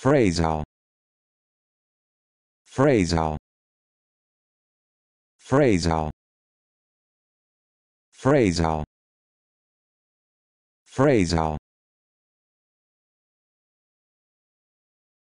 phrasal phrasal phrasal phrasal phrasal